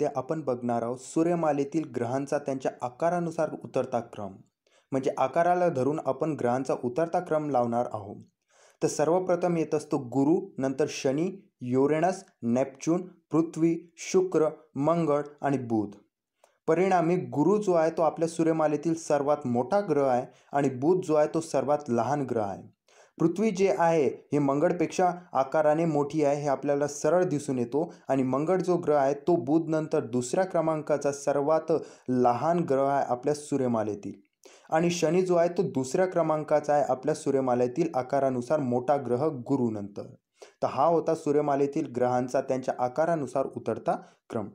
ते आपण बघणार आहोत सूर्यमालेतील ग्रहांचा त्यांच्या आकारानुसार उतरता क्रम म्हणजे आकाराला धरून आपण ग्रहांचा उतरता क्रम लावणार आहोत तर सर्वप्रथम येत असतो गुरु नंतर शनी युरेनस नेपच्यून पृथ्वी शुक्र मंगळ आणि बुध परिणामी गुरु जो आहे तो आपल्या सूर्यमालेतील सर्वात मोठा ग्रह आहे आणि बुध जो आहे तो सर्वात लहान ग्रह आहे पृथ्वी जे आहे हे मंगळपेक्षा आकाराने मोठी आहे हे आपल्याला सरळ दिसून येतो आणि मंगळ जो ग्रह आहे तो बुधनंतर दुसऱ्या क्रमांकाचा सर्वात लहान ग्रह आहे आपल्या सूर्यमालेतील आणि शनी जो आहे तो दुसऱ्या क्रमांकाचा आहे आपल्या सूर्यमालेतील आकारानुसार मोठा ग्रह गुरुनंतर तर हा होता सूर्यमालेतील ग्रहांचा त्यांच्या आकारानुसार उतरता क्रम